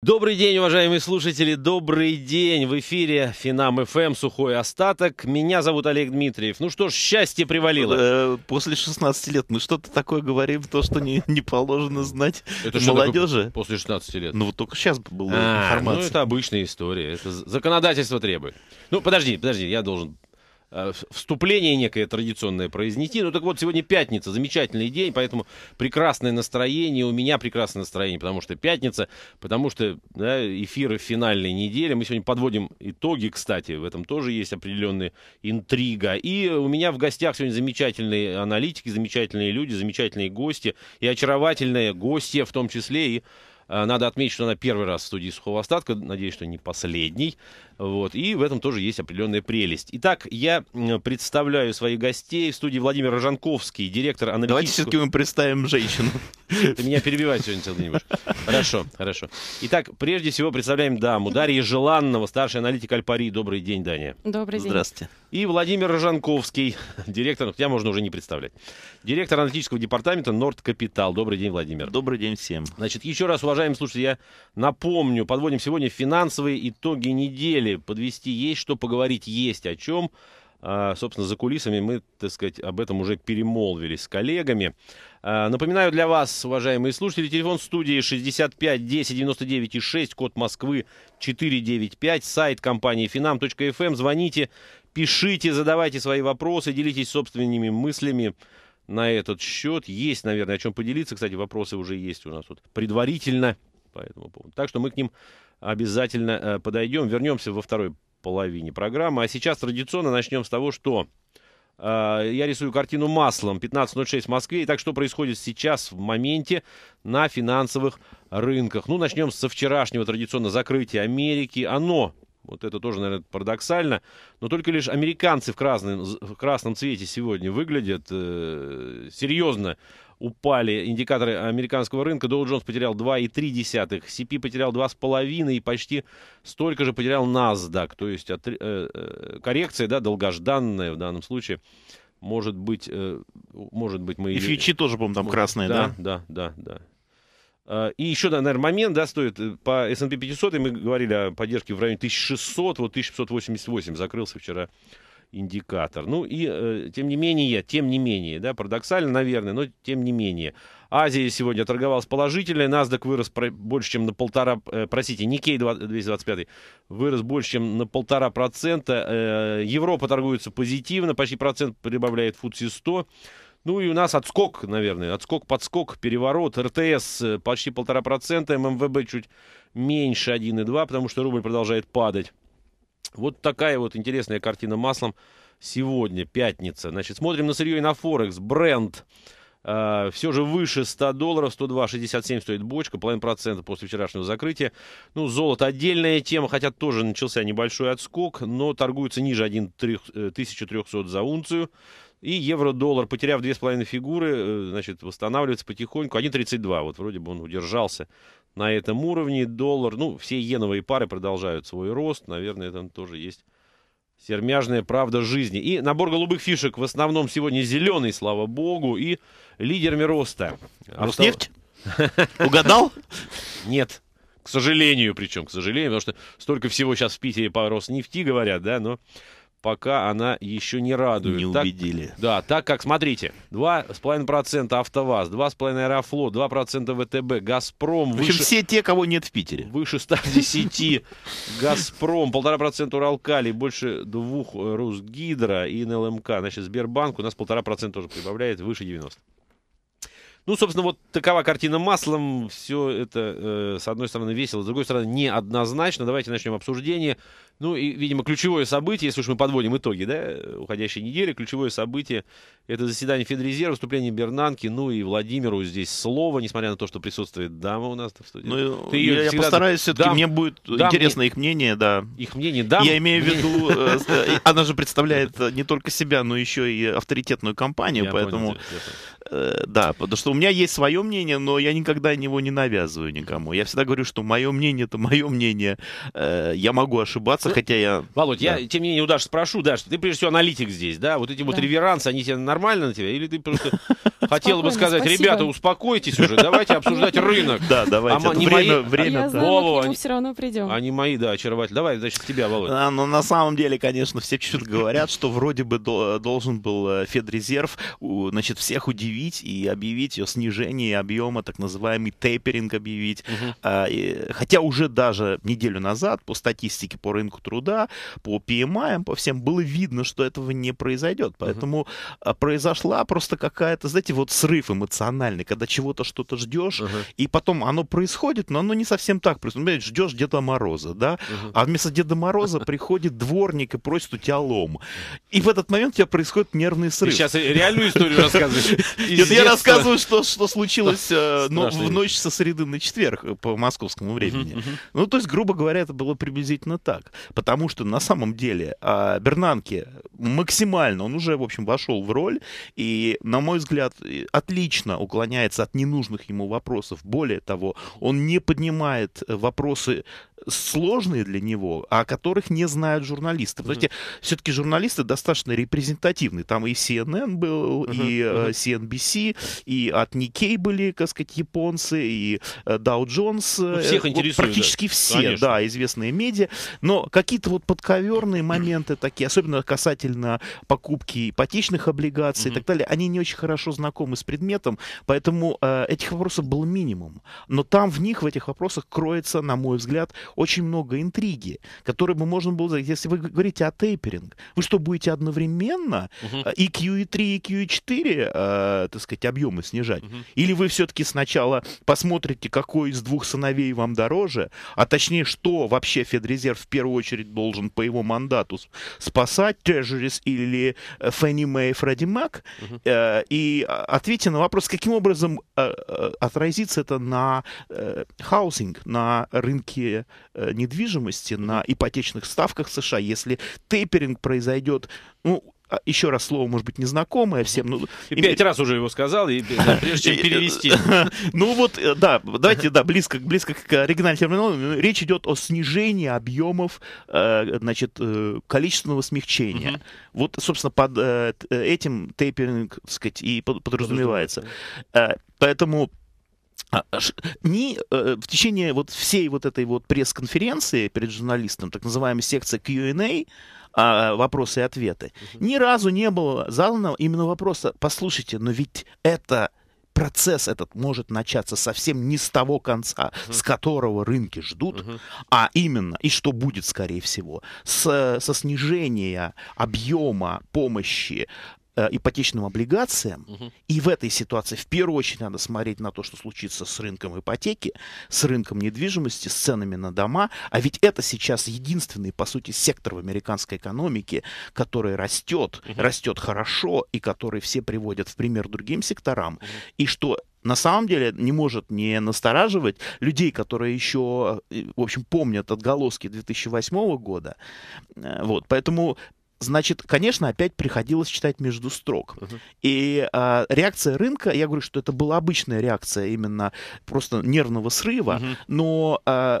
Добрый день, уважаемые слушатели, добрый день. В эфире Финам ФМ «Сухой остаток». Меня зовут Олег Дмитриев. Ну что ж, счастье привалило. Э, после 16 лет мы что-то такое говорим, то, что не, не положено знать это молодежи. после 16 лет? Ну вот только сейчас была а, ну, информация. Ну это обычная история, это законодательство требует. Ну подожди, подожди, я должен Э, вступление некое традиционное произнести. Ну так вот, сегодня пятница, замечательный день, поэтому прекрасное настроение, у меня прекрасное настроение, потому что пятница, потому что да, эфиры финальной недели, мы сегодня подводим итоги, кстати, в этом тоже есть определенная интрига. И у меня в гостях сегодня замечательные аналитики, замечательные люди, замечательные гости и очаровательные гости в том числе и Э, надо отметить, что она первый раз в студии сухого остатка, надеюсь, что не последний. Вот. И в этом тоже есть определенная прелесть. Итак, я представляю своих гостей в студии Владимир Рожанковский, директор аналитического... Давайте все-таки мы представим женщину. Ты меня перебивать сегодня целый день Хорошо, хорошо. Итак, прежде всего представляем даму. Дарья Желанного, старший аналитик Альпари. Добрый день, Даня. Добрый день. Здравствуйте. И Владимир Жанковский, директор, тебя можно уже не представлять, директор аналитического департамента Норд Капитал. Добрый день, Владимир. Добрый день всем. Значит, еще раз, уважаемые слушатели, я напомню, подводим сегодня финансовые итоги недели. Подвести есть, что поговорить есть о чем. А, собственно, за кулисами мы, так сказать, об этом уже перемолвились с коллегами. А, напоминаю для вас, уважаемые слушатели, телефон студии 65 10 99 и 6, код Москвы 495, сайт компании finam.fm. Эм. Звоните, пишите, задавайте свои вопросы, делитесь собственными мыслями на этот счет. Есть, наверное, о чем поделиться. Кстати, вопросы уже есть у нас тут предварительно по этому поводу. Так что мы к ним обязательно э, подойдем. Вернемся во второй половине программы. А сейчас традиционно начнем с того, что э, я рисую картину маслом. 15.06 в Москве. Итак, что происходит сейчас в моменте на финансовых рынках? Ну, начнем со вчерашнего традиционно закрытия Америки. Оно вот это тоже, наверное, парадоксально. Но только лишь американцы в красном, в красном цвете сегодня выглядят э, серьезно упали индикаторы американского рынка. Dow Jones потерял 2,3, CP потерял 2,5 и почти столько же потерял NASDAQ. То есть от, э, э, коррекция, да, долгожданная в данном случае, может быть, э, может быть мы... И фьючи тоже, по-моему, там красные, да? Да, да, да. да. А, и еще, да, наверное, момент, да, стоит по S&P 500, и мы говорили о поддержке в районе 1600, вот 1788 закрылся вчера индикатор. Ну и, э, тем не менее, тем не менее, да, парадоксально, наверное, но тем не менее. Азия сегодня торговалась положительно, NASDAQ вырос про, больше, чем на полтора, э, простите, Никей 225 вырос больше, чем на полтора процента, э, Европа торгуется позитивно, почти процент прибавляет FTSE 100, ну и у нас отскок, наверное, отскок-подскок, переворот, РТС э, почти полтора процента, ММВБ чуть меньше 1,2, потому что рубль продолжает падать. Вот такая вот интересная картина маслом сегодня, пятница. Значит, смотрим на сырье и на Форекс. Бренд э, все же выше 100 долларов, 102,67 стоит бочка, половина процента после вчерашнего закрытия. Ну, золото отдельная тема, хотя тоже начался небольшой отскок, но торгуется ниже 1300 э, за унцию. И евро-доллар, потеряв 2,5 фигуры, э, значит, восстанавливается потихоньку. 1,32, вот вроде бы он удержался на этом уровне. Доллар, ну, все иеновые пары продолжают свой рост. Наверное, там тоже есть сермяжная правда жизни. И набор голубых фишек в основном сегодня зеленый, слава богу, и лидерами роста. А Роснефть? Угадал? Нет. К сожалению, причем, к сожалению, потому что столько всего сейчас в Питере по Роснефти говорят, да, но пока она еще не радует. Не так, убедили. Да, так как, смотрите, 2,5% АвтоВАЗ, 2,5% Аэрофлот, 2% ВТБ, Газпром. В общем, выше, все те, кого нет в Питере. Выше 110 Газпром, 1,5% Уралкали, больше двух Русгидро и НЛМК. Значит, Сбербанк у нас 1,5% тоже прибавляет, выше 90. Ну, собственно, вот такова картина маслом. Все это, э, с одной стороны, весело, с другой стороны, неоднозначно. Давайте начнем обсуждение. Ну, и, видимо, ключевое событие, если уж мы подводим итоги, да, уходящей недели, ключевое событие — это заседание Федрезерва, выступление Бернанки, ну и Владимиру здесь слово, несмотря на то, что присутствует дама у нас в студии. Ну, Ты я, я постараюсь, все-таки дам, мне будет дам, интересно их мнение, да. Их мнение, да. Я имею в виду, э, э, она же представляет не только себя, но еще и авторитетную компанию, поэтому Э, да, потому что у меня есть свое мнение, но я никогда его не навязываю никому. Я всегда говорю, что мое мнение это мое мнение. Э, я могу ошибаться, ну, хотя я. Володь, да. я тем не менее у Даши спрошу, Даш, ты прежде всего аналитик здесь, да? Вот эти да. вот реверансы, они тебе нормально на тебя? Или ты просто хотела бы сказать, ребята, успокойтесь уже, давайте обсуждать рынок. Да, давайте. Время, время. А я все равно Они мои, да, очарователь. Давай, значит, тебя, Володь. А, ну, на самом деле, конечно, все чуть-чуть говорят, что вроде бы должен был э, Федрезерв, значит, всех удивить объявить и объявить ее снижение объема, так называемый тейперинг объявить. Угу. А, и, хотя уже даже неделю назад по статистике по рынку труда, по PMI, по всем было видно, что этого не произойдет. Поэтому угу. произошла просто какая-то, знаете, вот срыв эмоциональный, когда чего-то что-то ждешь, угу. и потом оно происходит, но оно не совсем так происходит. Ждешь Деда Мороза, да, угу. а вместо Деда Мороза приходит дворник и просит у тебя лом. И в этот момент у тебя происходит нервный срыв. Ты сейчас реальную историю рассказываешь. из я рассказываю, что, что случилось э, но, ну, в ночь со среды на четверг э, по московскому времени. Uh-huh, uh-huh. Ну, то есть, грубо говоря, это было приблизительно так. Потому что на самом деле э, Бернанке максимально, он уже, в общем, вошел в роль и, на мой взгляд, отлично уклоняется от ненужных ему вопросов. Более того, он не поднимает э, вопросы сложные для него, о а которых не знают журналисты. Потому mm-hmm. все-таки журналисты достаточно репрезентативны. Там и CNN был, mm-hmm. и mm-hmm. Э, CNBC, и от Nikkei были, так сказать, японцы, и э, Dow Jones. Ну, э, всех интересует. Практически да. все, Конечно. да, известные медиа. Но какие-то вот подковерные моменты такие, особенно касательно покупки ипотечных облигаций mm-hmm. и так далее, они не очень хорошо знакомы с предметом, поэтому э, этих вопросов был минимум. Но там в них, в этих вопросах кроется, на мой взгляд, очень много интриги, которую бы можно было... Если вы говорите о тейперинг, вы что, будете одновременно uh-huh. и QE3, и QE4, э, так сказать, объемы снижать? Uh-huh. Или вы все-таки сначала посмотрите, какой из двух сыновей вам дороже, а точнее, что вообще Федрезерв в первую очередь должен по его мандату спасать, Treasuries или э, Фенни Мэй, Фредди Мак, э, и а, ответьте на вопрос, каким образом э, отразится это на э, на рынке Э, недвижимости на ипотечных ставках США, если теперинг произойдет, ну, а, еще раз слово, может быть, незнакомое всем. Ну, и пять раз уже его сказал, и, да, прежде чем э, перевести. Ну вот, э, да, давайте, да, близко, близко к оригинальной терминологии. Ну, речь идет о снижении объемов, значит, количественного смягчения. Вот, собственно, под этим тейперинг, так сказать, и подразумевается. Поэтому а, а ни э, в течение вот всей вот этой вот пресс-конференции перед журналистом, так называемая секция Q&A, а, вопросы и ответы, угу. ни разу не было заданного именно вопроса, послушайте, но ведь это процесс этот может начаться совсем не с того конца, uh-huh. с которого рынки ждут, uh-huh. а именно, и что будет, скорее всего, с, со снижения объема помощи э, ипотечным облигациям. Угу. И в этой ситуации в первую очередь надо смотреть на то, что случится с рынком ипотеки, с рынком недвижимости, с ценами на дома. А ведь это сейчас единственный, по сути, сектор в американской экономике, который растет, угу. растет хорошо и который все приводят в пример другим секторам. Угу. И что на самом деле не может не настораживать людей, которые еще, э, в общем, помнят отголоски 2008 года. Э, вот, поэтому Значит, конечно, опять приходилось читать между строк. Uh-huh. И э, реакция рынка, я говорю, что это была обычная реакция именно просто нервного срыва, uh-huh. но э,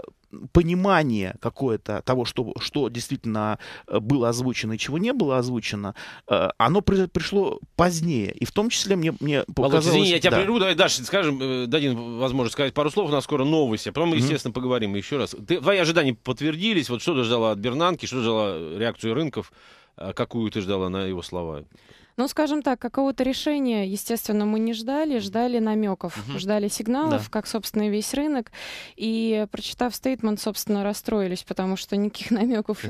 понимание какое-то того, что, что действительно э, было озвучено и чего не было озвучено, э, оно при, пришло позднее. И в том числе мне, мне показалось... извини, я тебя да. прерву, давай дальше скажем, э, дадим возможность сказать пару слов, у нас скоро новости, а потом естественно, mm-hmm. поговорим еще раз. Ты, твои ожидания подтвердились, вот что ты ждала от Бернанки, что ждала реакцию рынков? А какую ты ждала на его слова? Ну, скажем так, какого-то решения, естественно, мы не ждали, ждали намеков, угу. ждали сигналов, да. как, собственно, и весь рынок. И прочитав стейтмент, собственно, расстроились, потому что никаких намеков,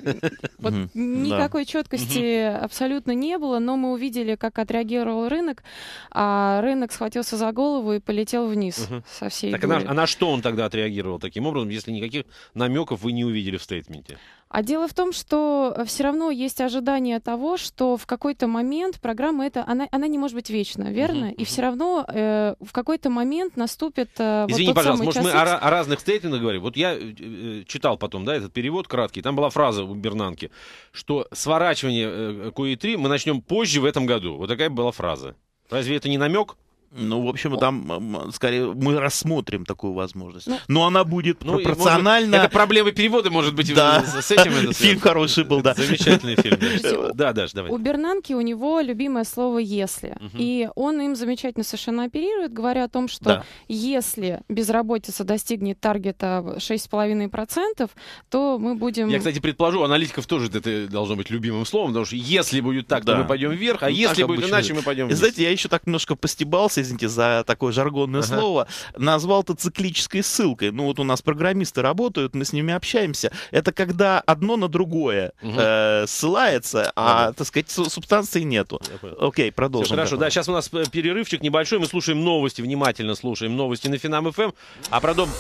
никакой четкости абсолютно не было, но мы увидели, как отреагировал рынок, а рынок схватился за голову и полетел вниз со всей. Так а, а на что он тогда отреагировал таким образом, если никаких намеков вы не увидели в стейтменте? А дело в том, что э, все равно есть ожидание того, что в какой-то момент программа эта, она, она не может быть вечна, верно? Mm-hmm. И все равно э, в какой-то момент наступит... Э, Извини, вот пожалуйста, может мы о, о разных стейтментах говорим? Вот я э, э, читал потом, да, этот перевод краткий, там была фраза у Бернанки, что сворачивание QE3 э, мы начнем позже в этом году. Вот такая была фраза. Разве это не намек? Ну, в общем, там скорее мы рассмотрим такую возможность. Ну, Но она будет ну, пропорционально. Может, это проблема перевода, может быть, да. с этим. Этот, фильм хороший был, да. Замечательный фильм. Да, Даш, давай. У Бернанки у него любимое слово «если». И он им замечательно совершенно оперирует, говоря о том, что если безработица достигнет таргета 6,5%, то мы будем... Я, кстати, предположу, аналитиков тоже это должно быть любимым словом, потому что если будет так, да. то мы пойдем вверх, а ну, если будет иначе, мы пойдем вниз. Знаете, я еще так немножко постебался извините за такое жаргонное ага. слово, назвал это циклической ссылкой. Ну вот у нас программисты работают, мы с ними общаемся. Это когда одно на другое угу. э, ссылается, а, ага. так сказать, субстанции нету. Окей, продолжим. Все хорошо, да, сейчас у нас э, перерывчик небольшой, мы слушаем новости, внимательно слушаем новости на Финам ФМ, эм, а продолжим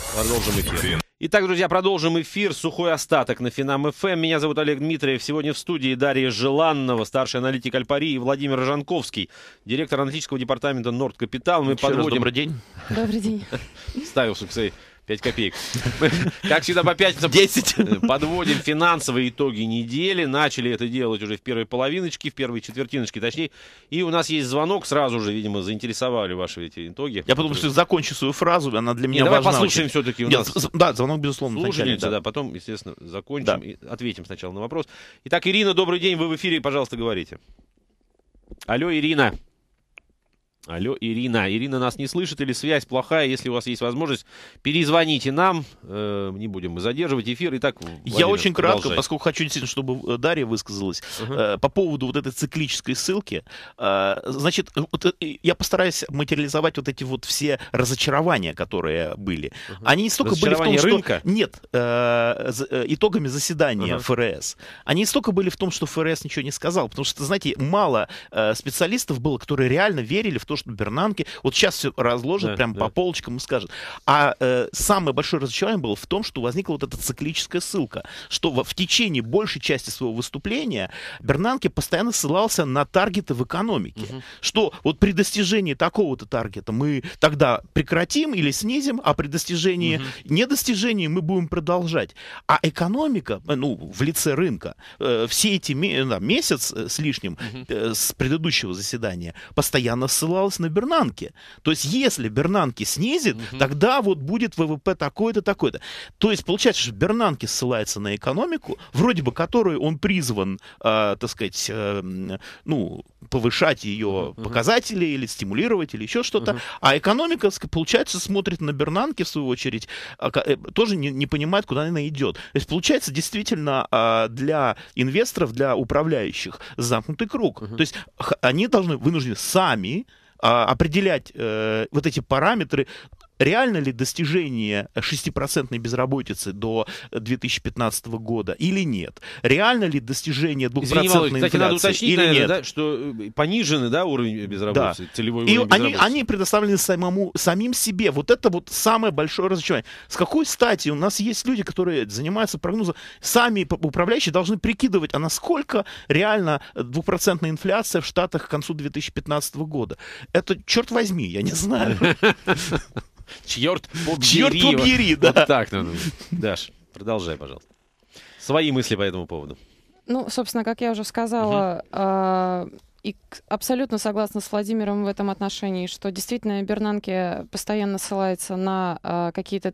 эфир. Итак, друзья, продолжим эфир. Сухой остаток на Финам ФМ. Эм. Меня зовут Олег Дмитриев. Сегодня в студии Дарья Желанного, старший аналитик Альпари и Владимир Жанковский, директор аналитического департамента Норд Капитал. Мы Еще подводим... Раз добрый день. Добрый день. Ставил суксей. 5 копеек. Мы, как всегда, по пятницам 10. подводим финансовые итоги недели. Начали это делать уже в первой половиночке, в первой четвертиночке, точнее. И у нас есть звонок, сразу же, видимо, заинтересовали ваши эти итоги. Я подумал, что закончу свою фразу, она для меня Нет, важна. давай послушаем все-таки нас. да, звонок, безусловно, Слушательница, да. да, потом, естественно, закончим да. и ответим сначала на вопрос. Итак, Ирина, добрый день, вы в эфире, пожалуйста, говорите. Алло, Ирина. Алло, Ирина. Ирина нас не слышит или связь плохая? Если у вас есть возможность, перезвоните нам. Э, не будем мы задерживать эфир. Итак, Владимир, Я очень продолжай. кратко, поскольку хочу действительно, чтобы э, Дарья высказалась Uh-huh. э, по поводу вот этой циклической ссылки. Э, значит, э, вот, э, я постараюсь материализовать вот эти вот все разочарования, которые были. Uh-huh. Они не столько были в том, что... рынка? Нет. Э, э, итогами заседания Uh-huh. ФРС. Они не столько были в том, что ФРС ничего не сказал. Потому что, знаете, мало э, специалистов было, которые реально верили в то, что Бернанки вот сейчас все разложит да, прям да. по полочкам и скажет. А э, самое большое разочарование было в том, что возникла вот эта циклическая ссылка, что в, в течение большей части своего выступления Бернанки постоянно ссылался на таргеты в экономике, угу. что вот при достижении такого-то таргета мы тогда прекратим или снизим, а при достижении угу. недостижении мы будем продолжать. А экономика, э, ну, в лице рынка, э, все эти э, да, месяц э, с лишним угу. э, с предыдущего заседания постоянно ссылалась ссылалась на Бернанке. То есть, если Бернанке снизит, угу. тогда вот будет ВВП такой-то, такой-то. То есть, получается, что Бернанке ссылается на экономику, вроде бы которую он призван, э, так сказать, э, ну, повышать ее угу. показатели или стимулировать, или еще что-то. Угу. А экономика, получается, смотрит на Бернанке в свою очередь, а, э, тоже не, не понимает, куда она идет. То есть, получается, действительно, а, для инвесторов, для управляющих замкнутый круг. Угу. То есть, они должны вынуждены сами а, определять э, вот эти параметры реально ли достижение 6% э, безработицы до 2015 э, года или нет? Реально ли достижение 2% Извини, Володь, инфляции кстати, надо уточнить, или наверное, нет? Да, что э, понижены да, уровень безработицы, да. целевой И уровень они, они предоставлены самому, самим себе. Вот это вот самое большое разочарование. С какой стати у нас есть люди, которые занимаются прогнозом, сами управляющие должны прикидывать, а насколько реально двухпроцентная инфляция в Штатах к концу 2015 года? Это, черт возьми, я не знаю. Черт побери. Черт побери, да. Вот так. Ну, ну. Даш, продолжай, пожалуйста. Свои мысли по этому поводу. Ну, собственно, как я уже сказала, uh И абсолютно согласна с Владимиром в этом отношении, что действительно Бернанке постоянно ссылается на а, какие-то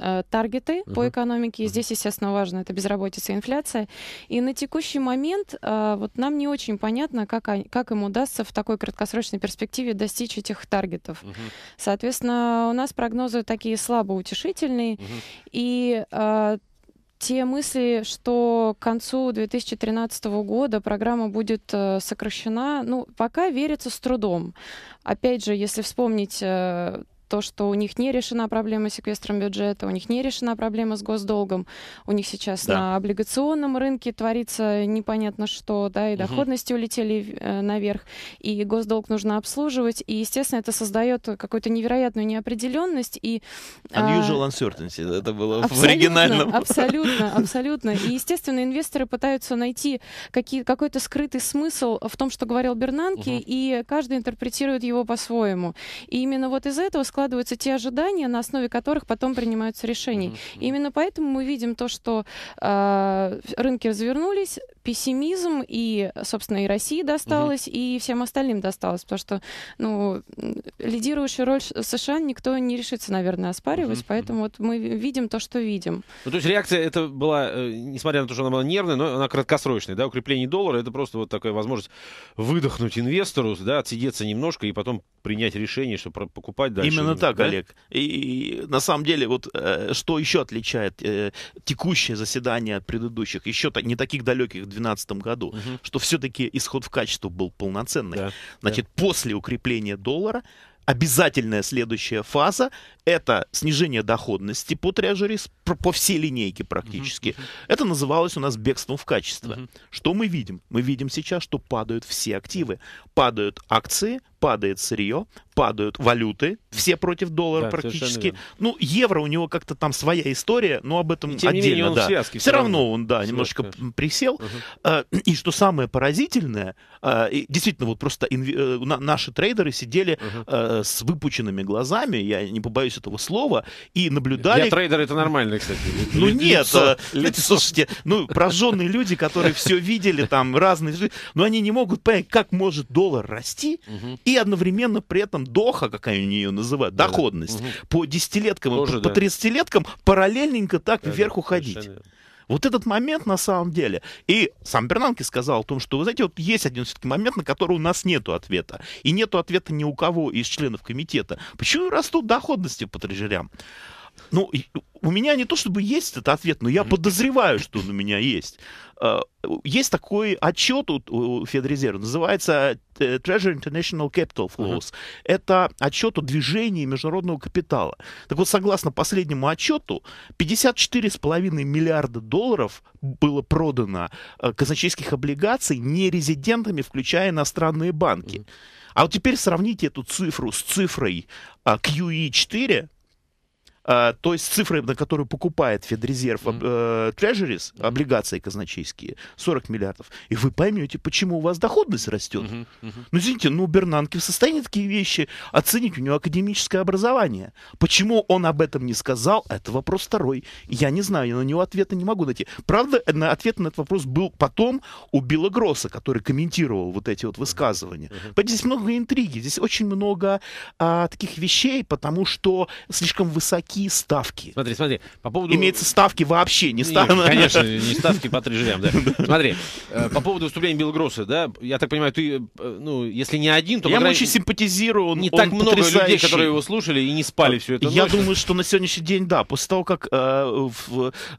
э, таргеты угу. по экономике. И здесь, естественно, важно это безработица и инфляция. И на текущий момент э, вот нам не очень понятно, как, как им удастся в такой краткосрочной перспективе достичь этих таргетов. Угу. Соответственно, у нас прогнозы такие слабоутешительные, утешительные. Угу. И э, те мысли, что к концу 2013 года программа будет э, сокращена, ну, пока верится с трудом. Опять же, если вспомнить э, то, что у них не решена проблема с секвестром бюджета, у них не решена проблема с госдолгом, у них сейчас да. на облигационном рынке творится непонятно что, да, и угу. доходности улетели э, наверх, и госдолг нужно обслуживать, и, естественно, это создает какую-то невероятную неопределенность и... Unusual а а, uncertainty, это было в оригинальном. Абсолютно, абсолютно. И, естественно, инвесторы пытаются найти какие, какой-то скрытый смысл в том, что говорил Бернанки, угу. и каждый интерпретирует его по-своему. И именно вот из этого складывается складываются те ожидания, на основе которых потом принимаются решения. Mm-hmm. именно поэтому мы видим то, что э, рынки развернулись, пессимизм и, собственно, и России досталось, угу. и всем остальным досталось, потому что, ну, лидирующую роль США никто не решится, наверное, оспаривать, угу. поэтому вот мы видим то, что видим. Ну, то есть реакция это была, э, несмотря на то, что она была нервная, но она краткосрочная, да, укрепление доллара, это просто вот такая возможность выдохнуть инвестору, да, отсидеться немножко и потом принять решение, что покупать дальше. Именно так, да? Олег. И, и на самом деле, вот э, что еще отличает э, текущее заседание от предыдущих, еще не таких далеких 2012 году, угу. что все-таки исход в качество был полноценный. Да, Значит, да. после укрепления доллара обязательная следующая фаза – это снижение доходности по трежерис, по всей линейке практически. Mm-hmm. Это называлось у нас бегством в качество. Mm-hmm. Что мы видим? Мы видим сейчас, что падают все активы. Падают акции, падает сырье, падают валюты, все против доллара да, практически. Ну, евро у него как-то там своя история, но об этом тем отдельно, менее, он да. Связке, все, равно, он, да, связка. немножко конечно. присел. Угу. И что самое поразительное, а, действительно, вот просто э, наши трейдеры сидели угу. с выпученными глазами, я не побоюсь этого слова, и наблюдали... Для трейдера это нормально кстати. Ну нет, а, знаете, слушайте, ну прожженные люди, которые все видели, там разные, но они не могут понять, как может доллар расти и одновременно при этом доха, как они ее называют, доходность, по десятилеткам и по тридцатилеткам параллельненько так вверх уходить. Вот этот момент на самом деле. И сам Бернанки сказал о том, что, вы знаете, вот есть один все-таки момент, на который у нас нет ответа. И нет ответа ни у кого из членов комитета. Почему растут доходности по трежерям? Ну, у меня не то чтобы есть этот ответ, но я подозреваю, что он у меня есть. А, есть такой отчет у Федрезерва, называется э, Treasure International Capital Flows. Uh-huh. Это отчет о движении международного капитала. Так вот, согласно последнему отчету, 54,5 миллиарда долларов было продано э, казначейских облигаций не резидентами, включая иностранные банки. Uh-huh. А вот теперь сравните эту цифру с цифрой а, QE4, а, то есть цифры, на которую покупает Федрезерв э, трежерис, mm-hmm. облигации казначейские, 40 миллиардов, и вы поймете, почему у вас доходность растет. Mm-hmm. Mm-hmm. Ну, извините, ну, Бернанки в состоянии такие вещи оценить, у него академическое образование. Почему он об этом не сказал, это вопрос второй. Я не знаю, я на него ответа не могу найти. Правда, на ответ на этот вопрос был потом у Билла Гросса, который комментировал вот эти вот высказывания. Mm-hmm. Поэтому здесь много интриги, здесь очень много а, таких вещей, потому что слишком высоки какие ставки. Смотри, смотри, по поводу... Имеется ставки вообще, не ставки. Конечно, не ставки по три жильям, да. Смотри, э, по поводу выступления Белгроса, да, я так понимаю, ты, э, ну, если не один, то... Я ему очень симпатизирую, Не так много людей, которые его слушали и не спали все это Я думаю, что на сегодняшний день, да, после того, как э,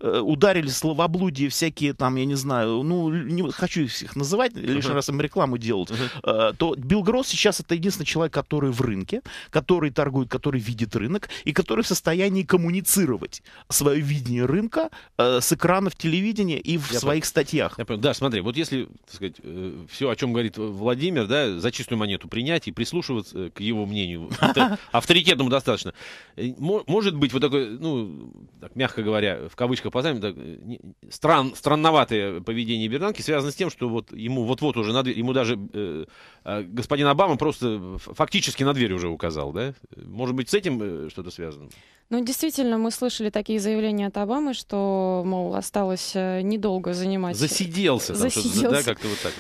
ударили словоблудие всякие там, я не знаю, ну, не хочу их всех называть, лишний раз им рекламу делать, то Белгрос сейчас это единственный человек, который в рынке, который торгует, который видит рынок и который в состоянии состоянии коммуницировать свое видение рынка э, с экранов телевидения и в я своих понял. статьях. Я Да, смотри, вот если, так сказать, э, все, о чем говорит э, Владимир, да, за чистую монету принять и прислушиваться э, к его мнению, авторитетному достаточно. Э, может быть, вот такой, ну, мягко говоря, в кавычках позами стран, странноватое поведение Бернанки связано с тем, что вот ему вот-вот уже, на ему даже господин Обама просто фактически на дверь уже указал, да? Может быть, с этим что-то связано? Ну, действительно, мы слышали такие заявления от Обамы, что, мол, осталось э, недолго занимать... Э, засиделся. Там, Да, как-то вот так.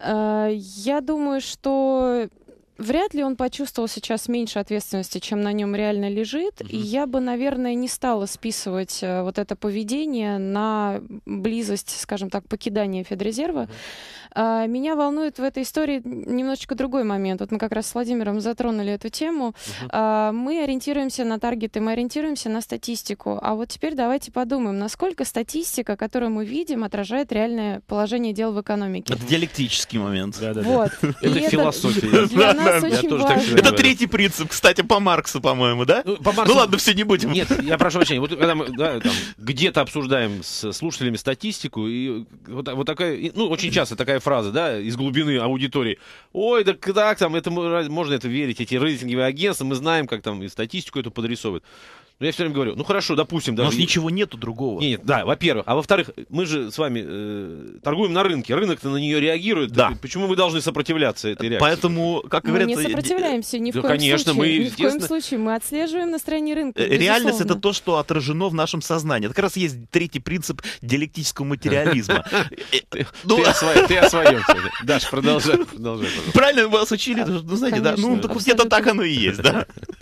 Э, я думаю, что вряд ли он почувствовал сейчас меньше ответственности, чем на нем реально лежит. Угу. И я бы, наверное, не стала списывать вот это поведение на близость, скажем так, покидания Федрезерва. Угу. А, меня волнует в этой истории немножечко другой момент. Вот мы как раз с Владимиром затронули эту тему. Uh-huh. Мы ориентируемся на таргеты, мы ориентируемся на статистику. А вот теперь давайте подумаем, насколько статистика, которую мы видим, отражает реальное положение дел в экономике. Это диалектический момент. вот. Это, философия. Это третий принцип, кстати, по Марксу, по-моему, да? Ну, по Марксу... ну ладно, все, не будем. Нет, я прошу прощения. Вот когда мы да, где-то обсуждаем с слушателями статистику, и вот, вот такая, ну, очень часто такая фраза, да, из глубины аудитории. Ой, да как там, это, можно это верить, эти рейтинговые агентства, мы знаем, как там и статистику эту подрисовывают. Но ну, я все время говорю, ну хорошо, допустим. Даже... У нас ничего нету другого. Нет, нет да, во-первых. А во-вторых, мы же с вами э, торгуем на рынке. Рынок-то на нее реагирует. Да. Почему мы должны сопротивляться этой реакции? Поэтому, как мы говорят... Мы э, не сопротивляемся ни в да, коем конечно, случае. Мы, ни в коем случае. Мы отслеживаем настроение рынка. Э, реальность — это то, что отражено в нашем сознании. Это как раз есть третий принцип диалектического материализма. Э, ну, ты о своем. Даш, продолжай. Правильно вас учили? Ну, знаете, да, ну, где-то так оно и есть, да.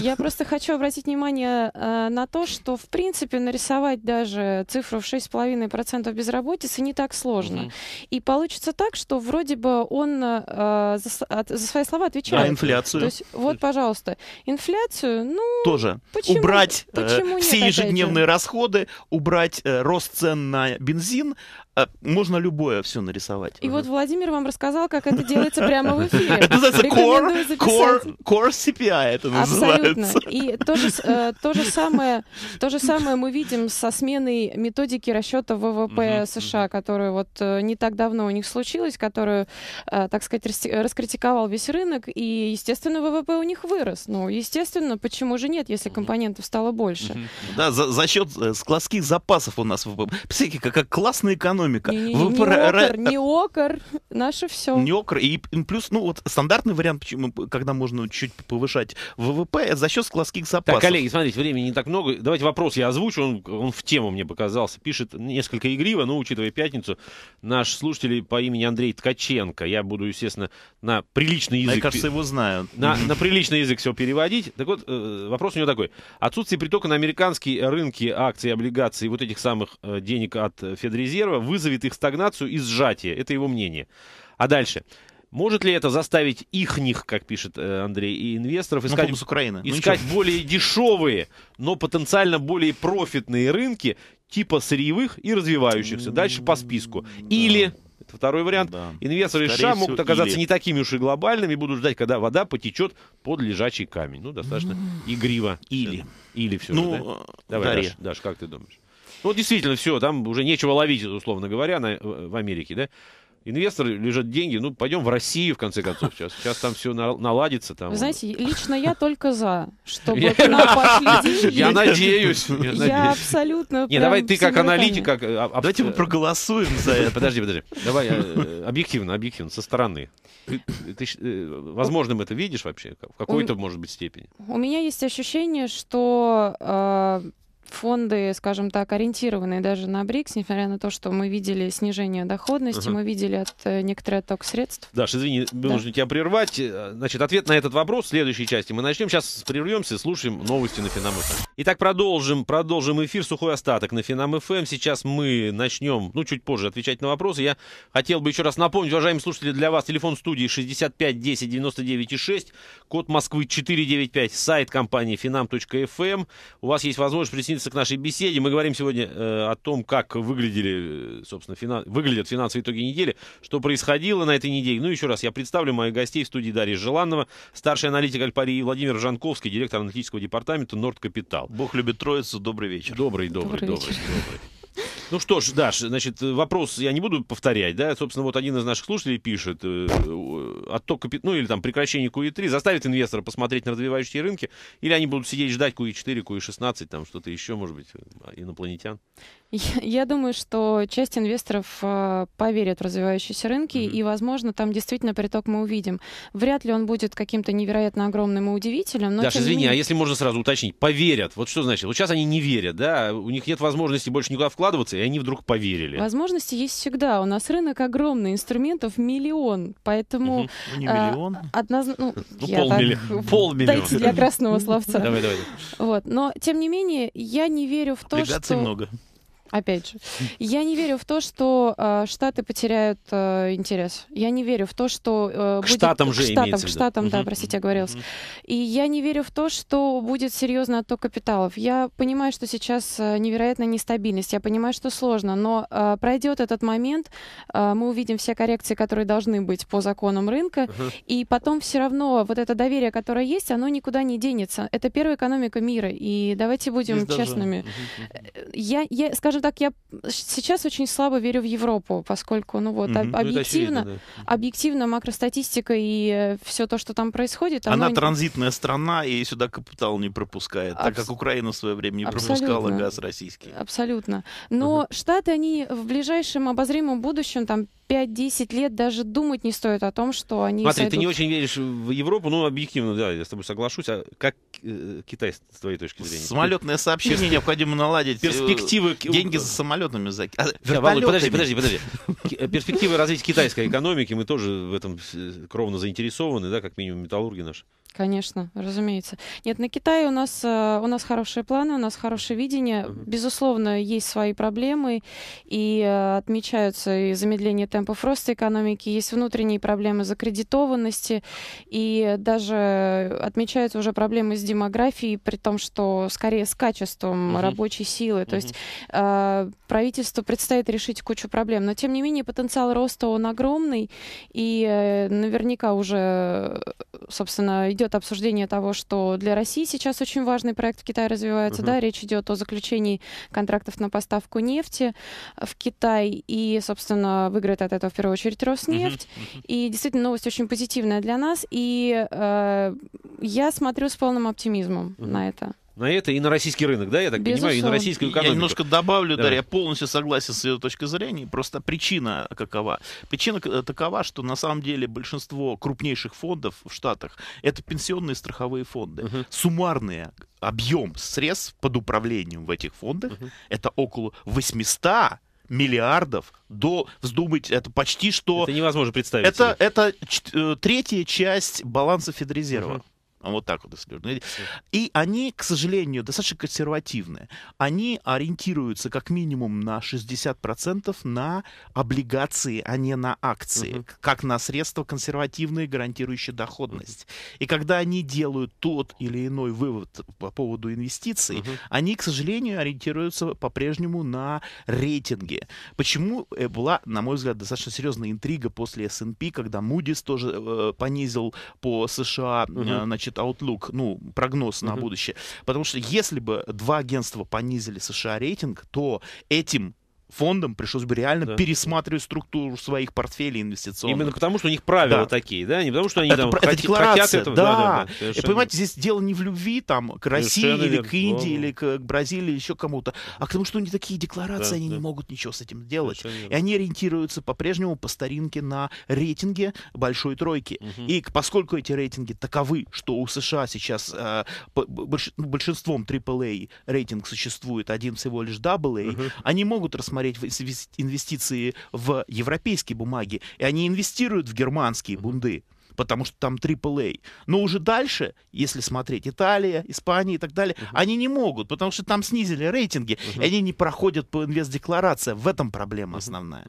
Я просто хочу обратить внимание э, на то, что, в принципе, нарисовать даже цифру в 6,5% безработицы не так сложно. Mm-hmm. И получится так, что вроде бы он э, за, от, за свои слова отвечает. А инфляцию? То есть, вот, пожалуйста, инфляцию, ну... Тоже. Почему, убрать э, почему э, нет, все ежедневные расходы, убрать э, рост цен на бензин, а, можно любое все нарисовать. И uh вот Владимир вам рассказал, как это делается прямо в эфире. Это называется core, core, core CPI, это называется. Абсолютно. И то же, э, то, же самое, то же самое мы видим со сменой методики расчета ВВП uh-huh. США, которая вот э, не так давно у них случилась которую, э, так сказать, раскритиковал весь рынок, и, естественно, ВВП у них вырос. Ну, естественно, почему же нет, если компонентов стало больше? uh Да, за, за счет складских запасов у нас. Представляете, как, как классная экономика экономика. Не, не, не, окр, не окр, наше все. Не окр. И плюс, ну, вот стандартный вариант, почему, когда можно чуть повышать ВВП, за счет складских запасов. Так, коллеги, смотрите, времени не так много. Давайте вопрос я озвучу, он, он в тему мне показался. Пишет несколько игриво, но, учитывая пятницу, наш слушатель по имени Андрей Ткаченко. Я буду, естественно, на приличный язык... Мне кажется, его знаю. На, на приличный язык все переводить. Так вот, э, вопрос у него такой. Отсутствие притока на американские рынки акций и облигаций вот этих самых э, денег от э, Федрезерва вы вызовет их стагнацию и сжатие. Это его мнение. А дальше. Может ли это заставить их них, как пишет э, Андрей, и инвесторов искать, ну, Украины. искать ну, более дешевые, но потенциально более профитные рынки типа сырьевых и развивающихся? Дальше по списку. Или это второй вариант. Да. Инвесторы Скорее США могут оказаться или... не такими уж и глобальными, будут ждать, когда вода потечет под лежачий камень. Ну, достаточно игриво. Или. Или все ну, же, да? Давай, Даш, Даш, как ты думаешь? Ну, действительно, все, там уже нечего ловить, условно говоря, на, э, в Америке, да? Инвесторы лежат деньги, ну, пойдем в Россию, в конце концов, сейчас. Сейчас там все наладится. Там. Вы знаете, лично я только за, чтобы к нам пошли деньги. Я надеюсь. Я абсолютно... Не, давай ты как аналитик... как э, Давайте мы э, проголосуем за это. Подожди, подожди. Давай объективно, объективно, со стороны. Ты возможным это видишь вообще? В какой-то, может быть, степени? У меня есть ощущение, что фонды, скажем так, ориентированные даже на БРИКС, несмотря на то, что мы видели снижение доходности, uh-huh. мы видели от э, некоторый отток средств. Даш, извини, да. нужно тебя прервать. Э, значит, ответ на этот вопрос в следующей части. Мы начнем. Сейчас прервемся, слушаем новости на Финам ФМ. Эм. Итак, продолжим, продолжим эфир «Сухой остаток» на Финам ФМ. Эм. Сейчас мы начнем, ну, чуть позже отвечать на вопросы. Я хотел бы еще раз напомнить, уважаемые слушатели, для вас телефон студии 65 10 99 6, код Москвы 495, сайт компании finam.fm. Эм. У вас есть возможность присоединиться присоединиться к нашей беседе. Мы говорим сегодня э, о том, как выглядели, э, собственно, финан... выглядят финансовые итоги недели, что происходило на этой неделе. Ну, еще раз, я представлю моих гостей в студии Дарья Желанова, старший аналитик Альпари Владимир Жанковский, директор аналитического департамента Норд Капитал. Бог любит троицу. Добрый вечер. Добрый, добрый, добрый. добрый, вечер. добрый. добрый. Ну что ж, Даш, значит, вопрос я не буду повторять, да, собственно, вот один из наших слушателей пишет, э, э отток капит... ну или там прекращение QE3 заставит инвестора посмотреть на развивающиеся рынки, или они будут сидеть ждать QE4, QE16, там что-то еще, может быть, э, инопланетян? Я, думаю, что часть инвесторов э, поверят в развивающиеся рынки, mm-hmm. и, возможно, там действительно приток мы увидим. Вряд ли он будет каким-то невероятно огромным и удивительным. Но Даша, извини, а менее... а если можно сразу уточнить, поверят, вот что значит? Вот сейчас они не верят, да, у них нет возможности больше никуда вкладываться, и они вдруг поверили. Возможности есть всегда. У нас рынок огромный, инструментов миллион, поэтому... Угу. Ну, не миллион. А, однозна... Ну, ну полмиллиона. Так... Полмиллиона. Дайте для красного словца. Давай, давай. Вот. Но, тем не менее, я не верю в то, что... много. Опять же, я не верю в то, что э, штаты потеряют э, интерес. Я не верю в то, что э, к будет... штатам же к штатам, к штатам, да, угу. простите, я говорилась. Угу. И я не верю в то, что будет серьезный отток капиталов. Я понимаю, что сейчас э, невероятная нестабильность. Я понимаю, что сложно, но э, пройдет этот момент, э, мы увидим все коррекции, которые должны быть по законам рынка, угу. и потом все равно вот это доверие, которое есть, оно никуда не денется. Это первая экономика мира, и давайте будем Здесь честными. Даже я, я, скажем так, я сейчас очень слабо верю в Европу, поскольку, ну вот, mm объективно, ну, очевидно, да. объективно макростатистика и все то, что там происходит... Она оно... транзитная страна, и сюда капитал не пропускает, Абс... так как Украина в свое время не Абсолютно. пропускала газ российский. Абсолютно. Но mm Штаты, они в ближайшем обозримом будущем, там, 5-10 лет даже думать не стоит о том, что они... Смотри, сойдут... ты не очень веришь в Европу, ну, объективно, да, я с тобой соглашусь. А как э, Китай, с твоей точки зрения? Самолетное сообщение необходимо наладить. Э, перспективы... Деньги за самолетами за... А, подожди, подожди, подожди. Э, перспективы развития китайской экономики, мы тоже в этом э, кровно заинтересованы, да, как минимум металлурги наши. Конечно, разумеется. Нет, на Китае у нас, э, у нас хорошие планы, у нас хорошее видение. Безусловно, есть свои проблемы, и э, отмечаются и замедление темпов роста экономики, есть внутренние проблемы закредитованности, и даже отмечаются уже проблемы с демографией, при том, что скорее с качеством угу. рабочей силы. То угу. есть э, правительству предстоит решить кучу проблем. Но, тем не менее, потенциал роста, он огромный, и э, наверняка уже, собственно, идет обсуждение того, что для России сейчас очень важный проект в Китае развивается, uh-huh. да, речь идет о заключении контрактов на поставку нефти в Китай, и, собственно, выиграет от этого в первую очередь Роснефть. Uh-huh. Uh-huh. И действительно новость очень позитивная для нас, и э, я смотрю с полным оптимизмом uh-huh. на это на это и на российский рынок, да, я так Безусловно. понимаю, и на российскую экономику. Я немножко добавлю, да. Дарья, я полностью согласен с ее точкой зрения, просто причина какова? Причина такова, что на самом деле большинство крупнейших фондов в Штатах это пенсионные страховые фонды. Угу. Суммарные объем средств под управлением в этих фондах угу. это около 800 миллиардов до, вздумайте, это почти что... Это невозможно представить. Это, себе. это э, третья часть баланса Федрезерва. Угу. Ну, вот так вот, если верно. Ну, и они, к сожалению, достаточно консервативные. Они ориентируются как минимум на 60% на облигации, а не на акции, uh-huh. как на средства консервативные, гарантирующие доходность. Uh-huh. И когда они делают тот или иной вывод по поводу инвестиций, uh-huh. они, к сожалению, ориентируются по-прежнему на рейтинги. Почему э, была, на мой взгляд, достаточно серьезная интрига после S&P, когда Moody's тоже э, понизил по США, uh-huh. значит, значит, outlook, ну, прогноз на будущее. Потому что если бы два агентства понизили США рейтинг, то этим фондам пришлось бы реально да. пересматривать структуру своих портфелей инвестиционных. Именно потому, что у них правила да. такие, да? Не потому, что они это, там это декларация, хотят этого. Да, да, да, да И, понимаете, здесь дело не в любви там, к России совершенно или к Индии, или к Бразилии, или еще кому-то, а к тому, что у них такие декларации, да, они да. не могут ничего с этим делать. Совершенно и они ориентируются по-прежнему по старинке на рейтинге большой тройки. Угу. И поскольку эти рейтинги таковы, что у США сейчас э, больш, большинством AAA рейтинг существует, один всего лишь AA, угу. они могут рассмотреть смотреть инвестиции в европейские бумаги, и они инвестируют в германские бунды потому что там AAA. Но уже дальше, если смотреть Италия, Испания и так далее, uh-huh. они не могут, потому что там снизили рейтинги, uh-huh. и они не проходят по инвест-декларации. В этом проблема основная.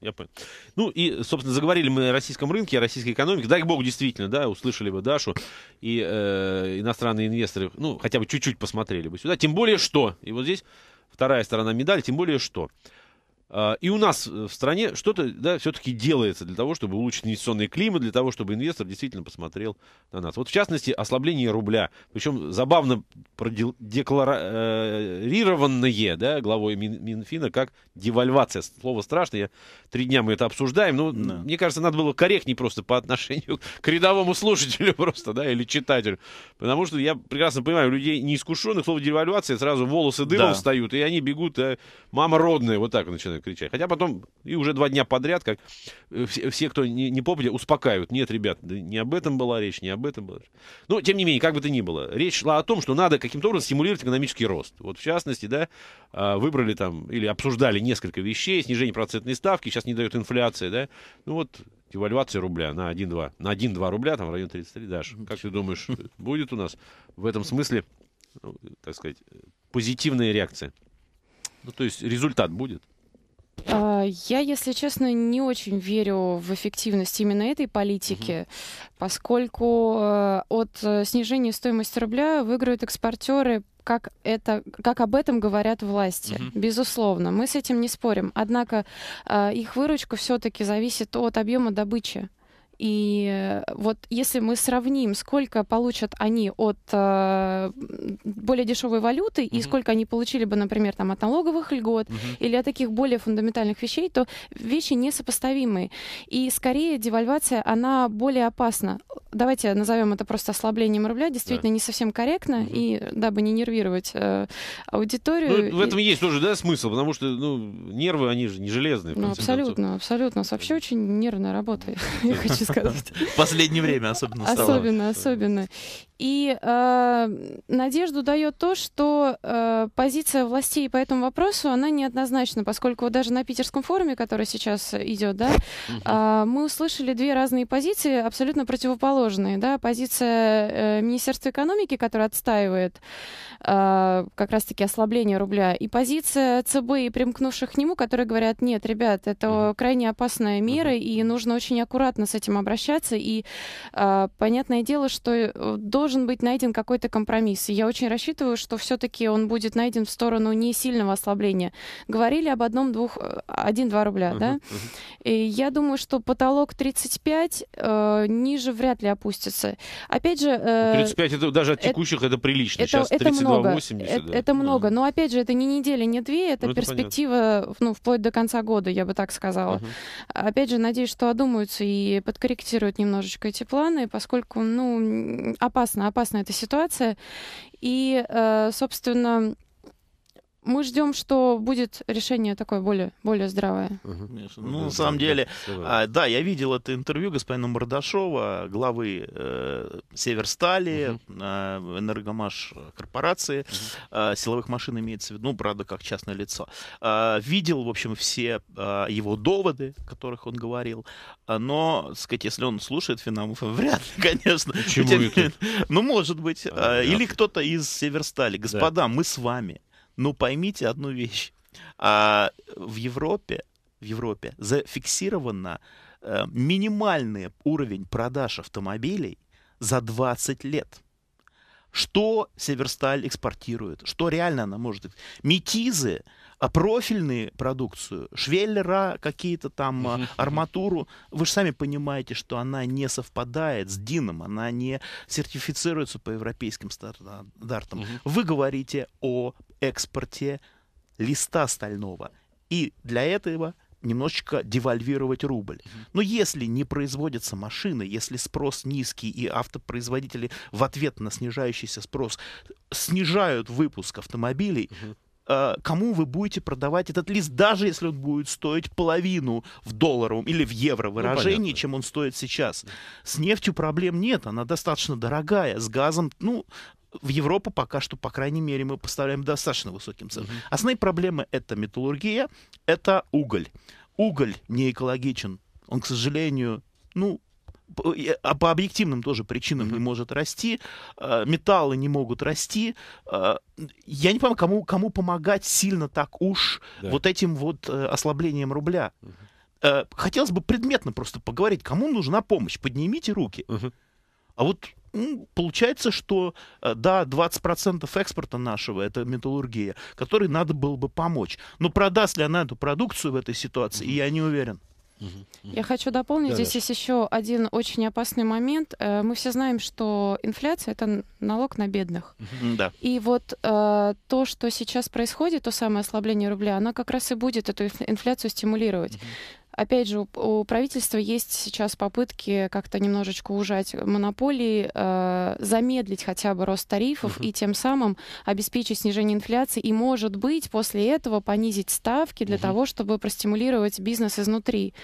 Я понял. Ну и, собственно, заговорили мы о российском рынке, о российской экономике. Дай бог, действительно, да, услышали бы Дашу и э, иностранные инвесторы, ну, хотя бы чуть-чуть посмотрели бы сюда. Тем более, что, и вот здесь вторая сторона медали, тем более что а, и у нас э, в стране что-то да, все-таки делается для того, чтобы улучшить инвестиционный климат, для того, чтобы инвестор действительно посмотрел на нас. Вот в частности, ослабление рубля. Причем забавно декларированное э, да, главой Минфина как девальвация. Слово страшное, я, три дня мы это обсуждаем. Но да. мне кажется, надо было корректнее просто по отношению к рядовому слушателю просто, да, или читателю. Потому что я прекрасно понимаю, людей неискушенных, слово девальвация, сразу волосы дыбом да. встают, и они бегут, да, э, мама родная, вот так начинают Э, кричать. Хотя потом, и уже два дня подряд, как э, все, все кто не, не попадя, успокаивают. Нет, ребят, не об этом была речь, не об этом была речь. Но, ну, тем не менее, как бы то ни было, речь шла о том, что надо каким-то образом стимулировать экономический рост. Вот, в частности, да, а, выбрали там или обсуждали несколько вещей, снижение процентной ставки, сейчас не дает инфляция, да. Ну вот, девальвация рубля на 1-2, на 1-2 рубля, там в район 33, Даш, как ты думаешь, будет у нас в этом смысле, ну, так сказать, э, позитивная реакция? Ну, то есть результат будет? А, я, если честно, не очень верю в эффективность именно этой политики, угу. поскольку э, от э, снижения стоимости рубля выиграют экспортеры как, это, как об этом говорят власти. Угу. Безусловно, мы с этим не спорим. Однако э, их выручка все-таки зависит от объема добычи. И вот если мы сравним, сколько получат они от э, более дешевой валюты mm-hmm. и сколько они получили бы, например, там, от налоговых льгот mm-hmm. или от таких более фундаментальных вещей, то вещи несопоставимые. И скорее девальвация, она более опасна. Давайте назовем это просто ослаблением рубля. Действительно, да. не совсем корректно. Mm-hmm. И дабы не нервировать э, аудиторию... Ну, в этом и... есть тоже да, смысл, потому что ну, нервы, они же не железные. Ну, абсолютно, концов. абсолютно. вообще очень нервная работа, я хочу сказать. В последнее время особенно стало. Особенно, особенно. И э, надежду дает то, что э, позиция властей по этому вопросу, она неоднозначна, поскольку даже на питерском форуме, который сейчас идет, да, э, мы услышали две разные позиции, абсолютно противоположные. Да, позиция э, Министерства экономики, которая отстаивает э, как раз-таки ослабление рубля, и позиция ЦБ и примкнувших к нему, которые говорят, нет, ребят, это крайне опасная мера, и нужно очень аккуратно с этим обращаться. И э, понятное дело, что э, до должен быть найден какой-то компромисс. И я очень рассчитываю, что все-таки он будет найден в сторону не сильного ослабления. Говорили об одном-двух, э, один-два рубля, uh-huh, да? Uh-huh. И я думаю, что потолок 35 э, ниже вряд ли опустится. Опять же... Э, 35 ну, это даже от текущих это, это прилично. Это, Сейчас 32,80. Это, да. это много. Uh-huh. Но опять же, это не неделя, не две, это ну, перспектива это ну, вплоть до конца года, я бы так сказала. Uh-huh. Опять же, надеюсь, что одумаются и подкорректируют немножечко эти планы, поскольку ну, опасно опасно, опасна эта ситуация. И, э, собственно, мы ждем, что будет решение такое более, более здравое. Угу. Ну, ну на самом деле, да. А, да, я видел это интервью господина Мордашова, главы э, Северстали, угу. э, а, Энергомаш корпорации, угу. э, силовых машин имеется в виду, ну, правда, как частное лицо. Э, видел, в общем, все э, его доводы, о которых он говорил, но, так сказать, если он слушает Финамов, вряд ли, конечно. Почему это? Ну, может быть. или кто-то из Северстали. Господа, мы с вами. Ну, поймите одну вещь. А в Европе, в Европе зафиксировано э, минимальный уровень продаж автомобилей за 20 лет. Что Северсталь экспортирует? Что реально она может... Метизы, а профильные продукцию, швеллера, какие-то там uh-huh. арматуру, вы же сами понимаете, что она не совпадает с Дином, она не сертифицируется по европейским стандартам. Uh-huh. Вы говорите о экспорте листа стального. И для этого немножечко девальвировать рубль. Но если не производятся машины, если спрос низкий и автопроизводители в ответ на снижающийся спрос снижают выпуск автомобилей, э, кому вы будете продавать этот лист, даже если он будет стоить половину в долларовом или в евро ну, выражении, ну, чем он стоит сейчас. С нефтью проблем нет, она достаточно дорогая, с газом, ну, в Европу пока что, по крайней мере, мы поставляем достаточно высоким ценам. Mm-hmm. Основные проблемы это металлургия, это уголь. Уголь не экологичен, он, к сожалению, ну, а по объективным тоже причинам не может расти, а, металлы не могут расти. А, я не понимаю, кому, кому помогать сильно так уж да. вот этим вот э, ослаблением рубля. Угу. Хотелось бы предметно просто поговорить, кому нужна помощь, поднимите руки. Угу. А вот получается, что э, да, 20% экспорта нашего это металлургия, которой надо было бы помочь. Но продаст ли она эту продукцию в этой ситуации, я не уверен. Я хочу дополнить, да, здесь есть еще один очень опасный момент. Э, мы все знаем, что инфляция это налог на бедных. Да. И вот э, то, что сейчас происходит, то самое ослабление рубля, оно как раз и будет эту инфляцию стимулировать. Опять же, у, правительства есть сейчас попытки как-то немножечко ужать монополии, э, замедлить хотя бы рост тарифов uh-huh. и тем самым обеспечить снижение инфляции и, может быть, после этого понизить ставки для uh-huh. того, чтобы простимулировать бизнес изнутри.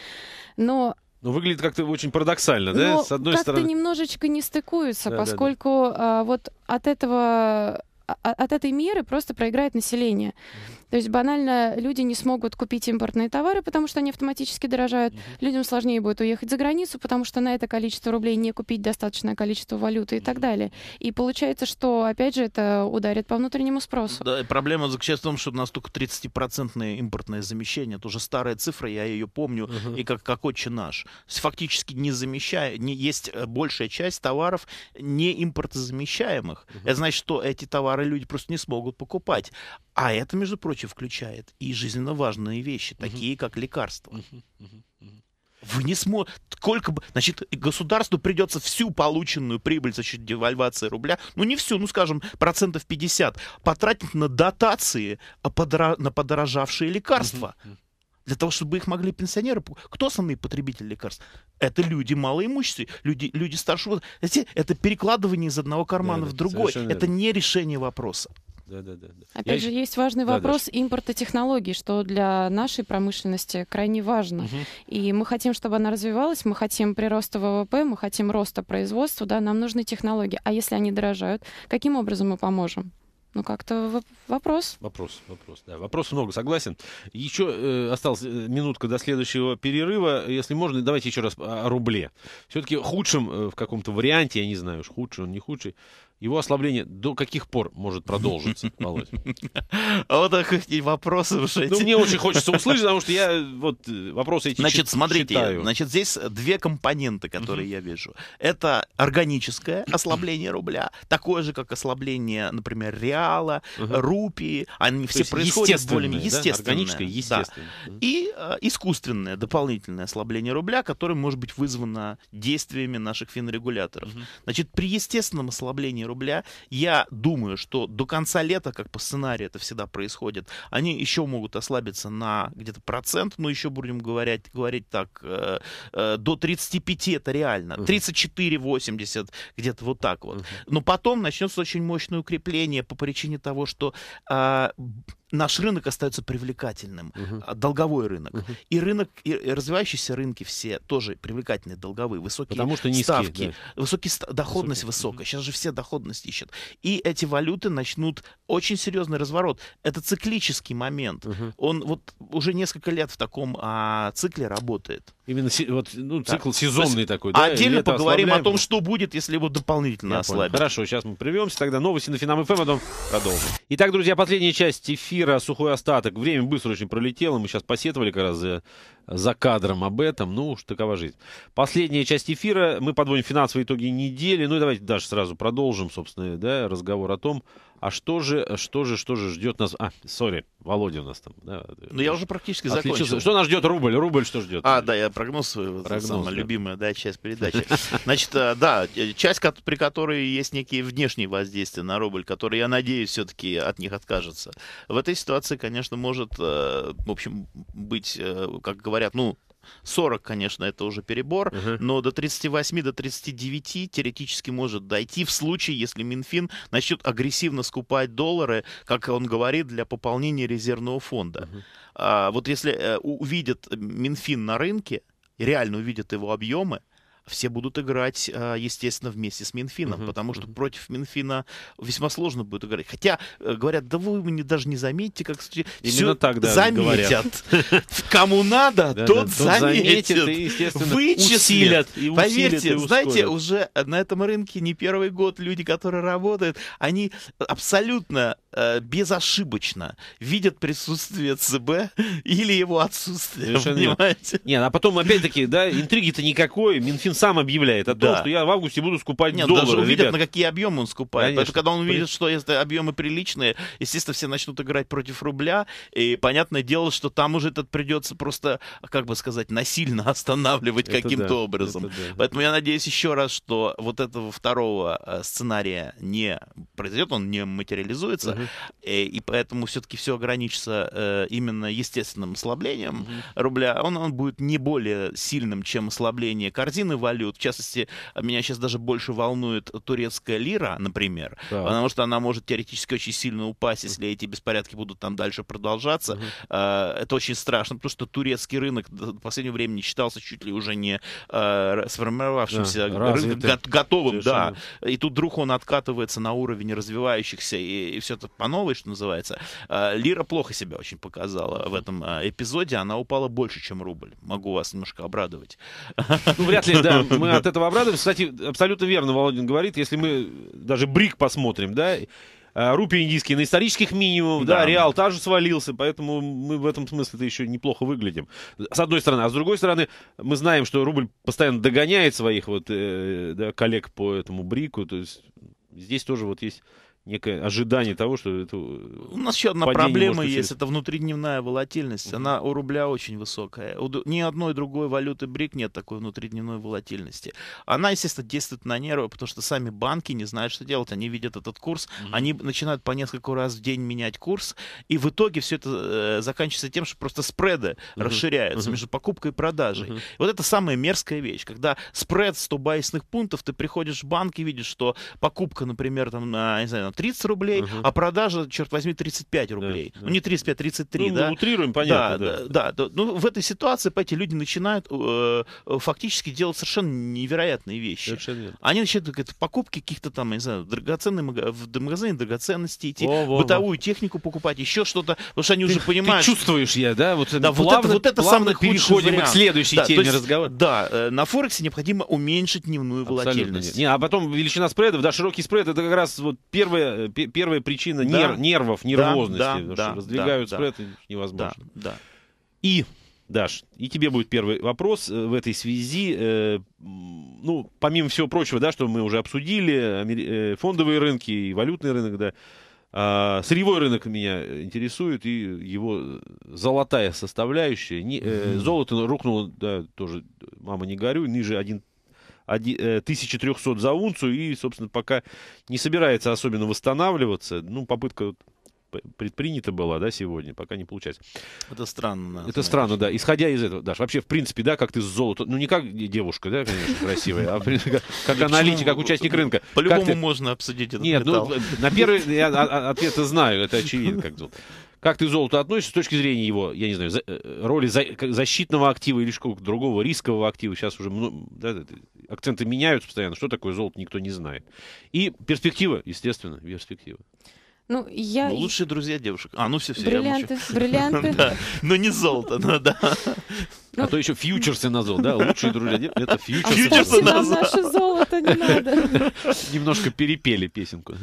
Но ну, выглядит как-то очень парадоксально, да? Но ну, С одной как-то стороны. немножечко не стыкуются, да, поскольку да, э, да. вот от этого а, от этой меры просто проиграет население. То есть банально люди не смогут купить импортные товары, потому что они автоматически дорожают. Угу. Людям сложнее будет уехать за границу, потому что на это количество рублей не купить достаточное количество валюты и так далее. И получается, что, опять же, это ударит по внутреннему спросу. Да, проблема заключается в том, что у нас только 30 импортное замещение. Это уже старая цифра, я ее помню, угу. и как, как отче наш. Фактически не замещая, не, есть э, большая часть товаров не импортозамещаемых. Угу. Это значит, что эти товары люди просто не смогут покупать. А это, между прочим, задачи включает и жизненно важные вещи, угу. такие как лекарства. Вы не сможете, сколько бы, значит, государству придется всю полученную прибыль за счет девальвации рубля, ну не всю, ну скажем, процентов 50, потратить на дотации, а, подора... на подорожавшие лекарства. Угу, угу. Для того, чтобы их могли пенсионеры... Кто основные потребители лекарств? Это люди малоимущие, люди, люди старшего... Знаете, это перекладывание из одного кармана да, в другой. Это верно. не решение вопроса да, да, да. Опять Я же, есть важный вопрос да, импорта технологий, что для нашей промышленности крайне важно. Угу. И мы хотим, чтобы она развивалась, мы хотим прироста ВВП, мы хотим роста производства, да, нам нужны технологии. А если они дорожают, каким образом мы поможем? Ну, как-то вопрос. Вопрос, вопрос, да. Вопрос много, согласен. Еще э, осталась э, минутка до следующего перерыва. Если можно, давайте еще раз о рубле. Все-таки худшим э, в каком-то варианте, я не знаю уж, худший он, не худший, его ослабление до каких пор может продолжиться, Володь? А вот такие вопросы уж Ну, мне очень хочется услышать, потому что я э, вот э, вопросы эти Значит, смотрите, значит, здесь две компоненты, которые я вижу. Это органическое ослабление рубля, такое же, как ослабление, например, реала, угу. рупии. Они все происходят более-менее естественное. И э, искусственное, дополнительное ослабление рубля, которое может быть вызвано действиями наших финрегуляторов. Значит, при естественном ослаблении рубля. Я думаю, что до конца лета, как по сценарию это всегда происходит, они еще могут ослабиться на где-то процент, но еще будем говорить, говорить так, э, э, до 35 это реально. 34,80 где-то вот так вот. Но потом начнется очень мощное укрепление по причине того, что э, наш рынок остается привлекательным, угу. долговой рынок. Угу. И рынок, и развивающиеся рынки все тоже привлекательные, долговые, высокие Потому что низкие, ставки, да. высокие, доходность высокие. высокая. Сейчас же все доходность ищут. И эти валюты начнут очень серьезный разворот. Это циклический момент. Угу. Он вот уже несколько лет в таком а, цикле работает. Именно вот, ну, цикл да. сезонный есть, такой. Да? Отдельно поговорим ослабляем. о том, что будет, если его дополнительно Я ослабить. Хорошо, сейчас мы привемся. Тогда новости на Финам ФМ, а потом продолжим. Итак, друзья, последняя часть эфира эфира сухой остаток. Время быстро очень пролетело. Мы сейчас посетовали как раз за за кадром об этом. Ну уж такова жизнь. Последняя часть эфира. Мы подводим финансовые итоги недели. Ну и давайте даже сразу продолжим, собственно, да, разговор о том, а что же, что же, что же ждет нас... А, сори, Володя у нас там. Да, ну я уже практически отличился. закончил. Что нас ждет рубль? Рубль что ждет? А, да, я прогноз свой, прогноз, самая да. любимая, да, часть передачи. Значит, э, да, э, часть, при которой есть некие внешние воздействия на рубль, которые, я надеюсь, все-таки от них откажется. В этой ситуации, конечно, может, э, в общем, быть, как говорится, говорят, ну, 40, конечно, это уже перебор, uh-huh. но до 38, до 39 теоретически может дойти в случае, если Минфин начнет агрессивно скупать доллары, как он говорит, для пополнения резервного фонда. Uh-huh. А, вот если а, увидят Минфин на рынке, реально увидят его объемы, все будут играть, а, естественно, вместе с Минфином, uh-huh, потому что uh-huh. против Минфина весьма сложно будет играть. Хотя э, говорят, да вы мне даже не заметите, как Именно все так, да, заметят. Говорят. Кому надо, тот, заметит. заметит Вычислят. Поверьте, знаете, уже на этом рынке не первый год люди, которые работают, они абсолютно э, безошибочно видят присутствие ЦБ или его отсутствие. Совершенно понимаете? Нет, ну, а потом опять-таки, да, интриги-то никакой. Минфин сам объявляет о том, да. что я в августе буду скупать Нет, доллары. даже увидят, на какие объемы он скупает. Конечно. Поэтому, когда он увидит, что если объемы приличные, естественно, все начнут играть против рубля, и понятное дело, что там уже этот придется просто, как бы сказать, насильно останавливать каким-то да, образом. да, Поэтому я надеюсь еще раз, что вот этого второго э, сценария не произойдет, он не материализуется, угу. и, э, и поэтому все-таки все ограничится э, именно естественным ослаблением угу. рубля. Он, он будет не более сильным, чем ослабление корзины валют. В частности, меня сейчас даже больше волнует турецкая лира, например, да. потому что она может теоретически очень сильно упасть, если эти беспорядки будут там дальше продолжаться. Угу. Это очень страшно, потому что турецкий рынок в последнее время не считался чуть ли уже не а, сформировавшимся да, рынком, готовым, да. И тут вдруг он откатывается на уровень развивающихся, и, и все это по новой, что называется. А, лира плохо себя очень показала в этом эпизоде, она упала больше, чем рубль. Могу вас немножко обрадовать. Ну, вряд ли, да, да, мы от этого обрадуемся. Кстати, абсолютно верно Володин говорит, если мы даже брик посмотрим, да, а, рупии индийские на исторических минимумах, да. да, реал тоже свалился, поэтому мы в этом смысле-то еще неплохо выглядим. С одной стороны. А с другой стороны, мы знаем, что рубль постоянно догоняет своих вот, э, да, коллег по этому брику, то есть здесь тоже вот есть некое ожидание того, что это э, У нас еще одна проблема есть, это внутридневная волатильность. Она у рубля очень высокая. У ни одной другой валюты БРИК нет такой внутридневной волатильности. Она, естественно, действует на нервы, потому что сами банки не знают, что делать. Они видят этот курс, угу. они начинают по несколько раз в день менять курс, и в итоге все это э, заканчивается тем, что просто спреды угу. расширяются угу. между покупкой и продажей. Угу. вот это самая мерзкая вещь, когда спред 100 байсных пунктов, ты приходишь в банк и видишь, что покупка, например, там, на, не знаю, на 30 рублей, угу. а продажа, черт возьми, 35 рублей. Да, да. Ну, не 35, 33, ну, да? утрируем, понятно. Да, да. да, да. Ну, в этой ситуации, эти люди начинают э, э, фактически делать совершенно невероятные вещи. Совершенно верно. Они начинают говорят, покупки каких-то там, не знаю, драгоценных, в магазине драгоценности, идти, во, во, бытовую во. технику покупать, еще что-то, потому что они ты, уже понимают... Ты чувствуешь я, да? Вот, да, плавно, вот это, вот это переходим к следующей да, теме разговора. Да, э, на Форексе необходимо уменьшить дневную Абсолютно волатильность. Нет. Не, а потом величина спредов, да, широкий спред, это как раз вот первое первая, э, первая причина да. нерв, нервов, нервозности, да, да, потому да, что раздвигают да, спред, да, невозможно. Да, да. И, Даш, и тебе будет первый вопрос э, в этой связи. Э, ну, помимо всего прочего, да, что мы уже обсудили, э, фондовые рынки и валютный рынок, да, а сырьевой рынок меня интересует, и его золотая составляющая. Не, э, золото рухнуло, да, тоже, мама, не горюй, ниже 1 1300 э, за унцию и, собственно, пока не собирается особенно восстанавливаться. Ну, попытка предпринята была, да, сегодня, пока не получается. Это странно. Это знаешь. странно, да. Исходя из этого, Даш, вообще, в принципе, да, как ты с золота, ну, не как девушка, да, конечно, красивая, а как аналитик, как участник рынка. По-любому можно обсудить это. Нет, ну, на первый э, а, а, ответ знаю, это очевидно, как золото. Как ты к золоту относишься с точки зрения его, я не знаю, за, э, роли за, защитного актива или какого-то другого рискового актива? Сейчас уже да, акценты меняются постоянно. Что такое золото, никто не знает. И перспектива, естественно, перспектива. Ну, я... Ну, лучшие друзья девушек. А, ну все, все, бриллианты, я молчу. Бриллианты, бриллианты. Но не золото, но да. А то еще фьючерсы на золото, да? Лучшие друзья. это фьючерсы. Фьючерсы на наше золото не надо. Немножко перепели песенку.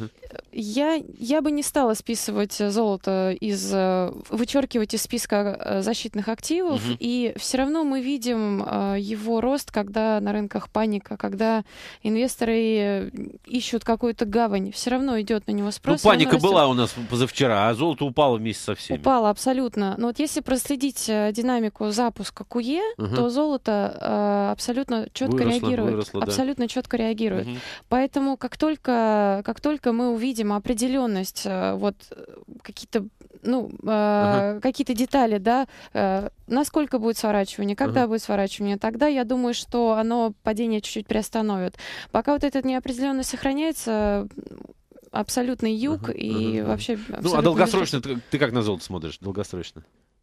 Я, я бы не стала списывать э, золото из... Э, вычеркивать из списка э, защитных активов. Угу. И все равно мы видим его рост, когда на рынках паника, когда инвесторы ищут какую-то гавань. Все равно идет на него спрос. Ну, паника была у нас позавчера, а золото упало вместе со всеми. Упало, абсолютно. Но вот если проследить динамику запуска куе, угу. то золото э, абсолютно четко реагирует. Выросло, да. Абсолютно четко реагирует. Угу. Поэтому как только, как только мы увидим определенность, э, вот э, какие-то ну, э, ага. какие-то детали, да, э, насколько будет сворачивание, когда ага. будет сворачивание, тогда я думаю, что оно падение чуть-чуть приостановит. Пока вот эта неопределенность сохраняется, абсолютный юг uh-huh, и uh-huh. вообще... Ну, а долгосрочно ты, ты как на золото смотришь? Долгосрочно?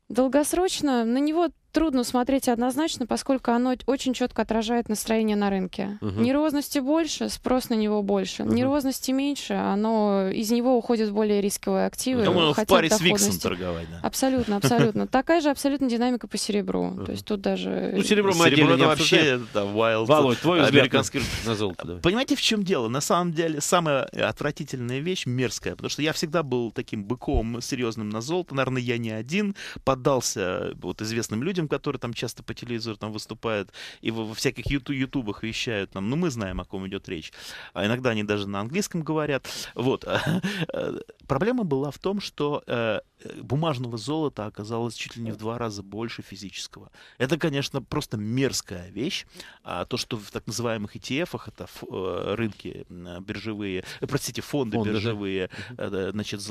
Долгосрочно на него трудно смотреть однозначно, поскольку оно очень четко отражает настроение на рынке. Угу. Нервозности больше, спрос на него больше. Угу. Нервозности меньше, оно из него уходят более рисковые активы. думаю, в паре с Виксом торговать. Да? Абсолютно, абсолютно. Такая же абсолютно динамика по серебру. То есть тут даже... Ну, серебро мы отдельно вообще... Володь, твой американский на золото. Понимаете, в чем дело? На самом деле, самая отвратительная вещь, мерзкая, потому что я всегда был таким быком серьезным на золото. Наверное, я не один поддался вот известным людям, Пушкин, который там часто по телевизору там выступает и во, всяких ютуб, ютубах вещают нам, ну мы знаем, о ком идет речь. А иногда они даже на английском говорят. Вот. Проблема была в том, что э, бумажного золота оказалось чуть ли не в два раза больше физического. Это, конечно, просто мерзкая вещь. А то, что в так называемых ETF, это э, рынки биржевые, э, простите, фонды, фонды биржевые, да. значит,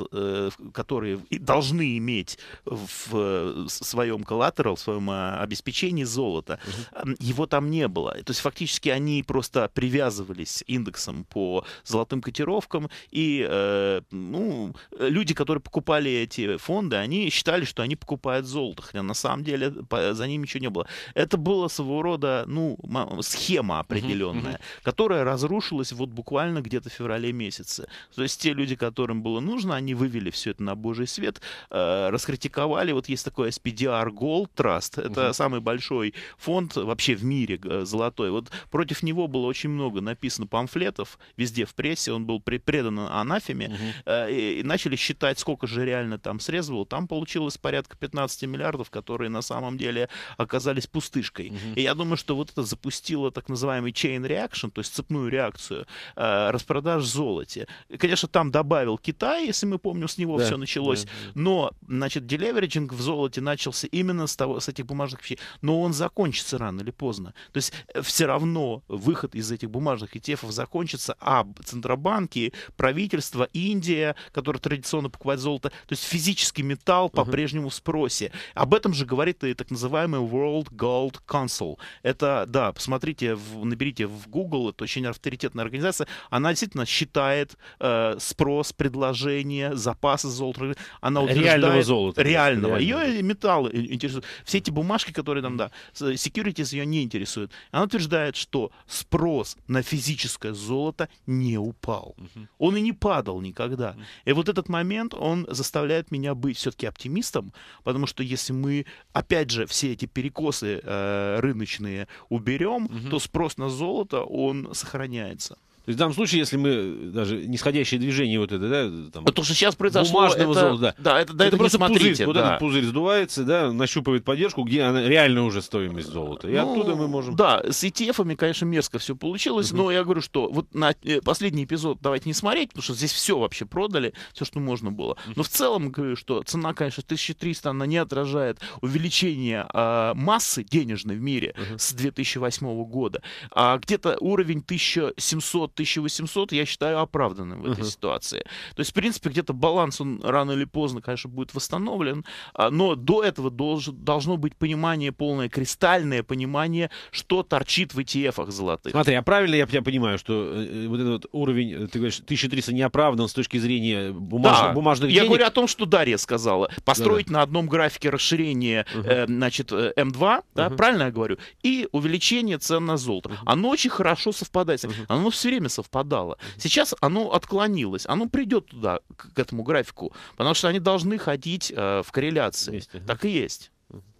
которые должны иметь в своем коллатерал, в своем а, обеспечении золота. Угу. Его там не было. То есть фактически они просто привязывались индексом по золотым котировкам, и э, ну, люди, которые покупали эти фонды, они считали, что они покупают золото, хотя на самом деле за ним ничего не было. Это было своего рода ну, схема определенная, угу. которая разрушилась вот буквально где-то в феврале месяце. То есть те люди, которым было нужно, они вывели все это на божий свет, э, раскритиковали. Вот есть такой SPDR Gold Trust, Траст, это угу. самый большой фонд вообще в мире э, золотой. Вот против него было очень много написано памфлетов везде в прессе, он был предан анафеме, угу. и, и начали считать, сколько же реально там средств было. Там получилось порядка 15 миллиардов, которые на самом деле оказались пустышкой. Угу. И я думаю, что вот это запустило так называемый chain reaction, то есть цепную реакцию э, распродаж золоте. конечно, там добавил Китай, если мы помним, с него да, все началось, да, да. но, значит, делевериджинг в золоте начался именно с, того, с этих бумажных вещей, но он закончится рано или поздно. То есть э, все равно выход из этих бумажных ETF закончится, а центробанки, правительство, Индия, которая традиционно покупает золото, то есть физический металл uh-huh. по-прежнему в спросе. Об этом же говорит и так называемый World Gold Council. Это, да, посмотрите, в, наберите в Google, это очень авторитетная организация, она действительно считает э, спрос, предложение, запасы золота. Она утверждает... Реального золота. Реального. Реально. Ее металлы интересуют. Все эти бумажки, которые там, да, э, securities ее не интересуют. Она утверждает, что спрос на физическое золото не упал. Он и не падал никогда. И вот этот момент, он заставляет меня быть все-таки оптимистом, потому что если мы, опять же, все эти перекосы э, рыночные уберем, то спрос на золото, он сохраняется. То есть в данном случае, если мы э, даже нисходящее движение вот это, да, там, то, что сейчас произошло, бумажного это, золота, да, да это, да, это, это просто смотрите, пузырь, да. вот этот пузырь сдувается, да, нащупывает поддержку, где она реально уже стоимость золота, и ну, оттуда мы можем. Да, с ETF, конечно, мерзко все получилось, угу. но я говорю, что вот на э, последний эпизод давайте не смотреть, потому что здесь все вообще продали, все, что можно было. Но в целом говорю, что цена, конечно, 1300 она не отражает увеличение э, массы денежной в мире угу. с 2008 года, а где-то уровень 1700 1800, я считаю, оправданным в этой uh-huh. ситуации. То есть, в принципе, где-то баланс, он рано или поздно, конечно, будет восстановлен, а, но до этого должен, должно быть понимание полное, кристальное понимание, что торчит в ETF-ах золотых. Смотри, а правильно я, тебя понимаю, что э, э, вот этот уровень, э, ты говоришь, 1300 не оправдан с точки зрения бумаж, да. бумажных денег? Я говорю о том, что Дарья сказала. Построить да, да. на одном графике расширение, uh-huh. э, значит, М2, эм да, uh-huh. правильно я говорю, и увеличение цен на золото. Uh-huh. Оно очень хорошо совпадает. Uh-huh. Оно все время время совпадало. Сейчас оно отклонилось, оно придет туда, к, к этому графику, потому что они должны ходить э, в корреляции. Вместе. Так и есть.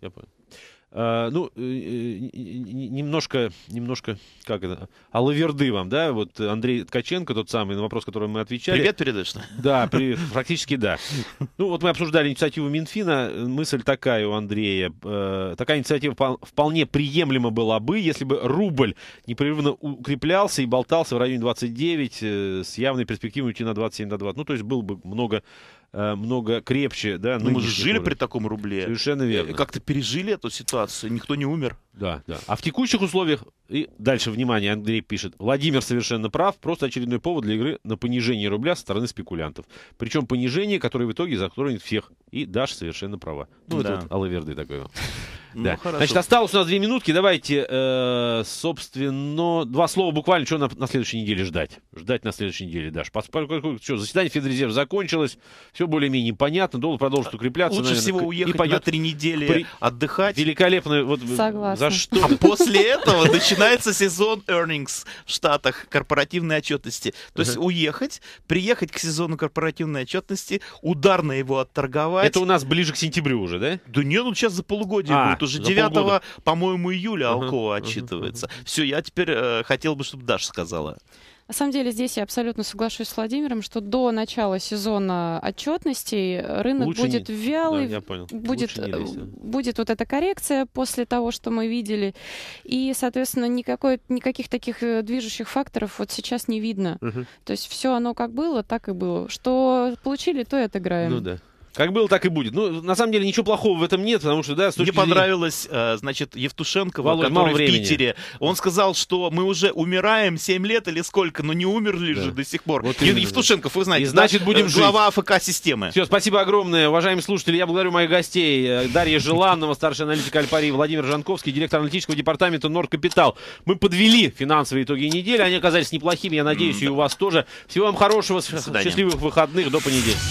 Я понял. Э, ну, э, э, немножко, немножко, как это, алаверды вам, да, вот Андрей Ткаченко, тот самый, на вопрос, который мы отвечали. Привет передашь? Да, при, практически да. Ну, вот мы обсуждали инициативу Минфина, мысль такая у Андрея, э, такая инициатива вполне приемлема была бы, если бы рубль непрерывно укреплялся и болтался в районе 29 э, с явной перспективой уйти на 27 до 20, ну, то есть было бы много Э, много крепче. Да, ну, мы же жили уровень. при таком рубле. Совершенно э, верно. Как-то пережили эту ситуацию, никто не умер. Да, да. А в текущих условиях, и дальше, внимание, Андрей пишет, Владимир совершенно прав, просто очередной повод для игры на понижение рубля со стороны спекулянтов. Причем понижение, которое в итоге затронет всех. И Даша совершенно права. Ну, да. это вот Алаверды такой. Ну, да. хорошо. Значит, осталось у нас две минутки. Давайте, э, собственно, два слова буквально, что на, на следующей неделе ждать. Ждать на следующей неделе, Даш. Что? заседание Федрезерв закончилось, все более-менее понятно, доллар продолжит укрепляться. Лучше наверное, всего уехать и пойдет на три недели при... отдыхать. Великолепно. Вот, Согласна. За что? А после этого начинается сезон earnings в Штатах, корпоративной отчетности. То есть уехать, приехать к сезону корпоративной отчетности, ударно его отторговать. Это у нас ближе к сентябрю уже, да? Да нет, ну сейчас за полугодие а, будет уже За 9, по-моему, июля uh-huh. Алкова отчитывается. Uh-huh. Все, я теперь э, хотел бы, чтобы Даша сказала. На самом деле здесь я абсолютно соглашусь с Владимиром, что до начала сезона отчетностей рынок Лучше будет нет. вялый, да, Будет, э, будет вот эта коррекция после того, что мы видели, и, соответственно, никакой, никаких таких э, движущих факторов вот сейчас не видно. Угу. То есть все оно как было, так и было. Что получили, то и отыграем. Ну да. Как было, так и будет. Ну, на самом деле, ничего плохого в этом нет, потому что, да, с точки Мне зрения... понравилось, э, значит, Евтушенко, Володь, который в времени. Питере. Он сказал, что мы уже умираем 7 лет или сколько, но не умерли да. же до сих пор. Вот Евтушенков, вы знаете, и значит, да, будем э, глава АФК-системы. Все, спасибо огромное, уважаемые слушатели. Я благодарю моих гостей. Э, Дарья Желанного, старший аналитик Альпари, Владимир Жанковский, директор аналитического департамента Норкапитал. Мы подвели финансовые итоги недели. Они оказались неплохими, я надеюсь, и у вас тоже. Всего вам хорошего, счастливых выходных. До понедельника.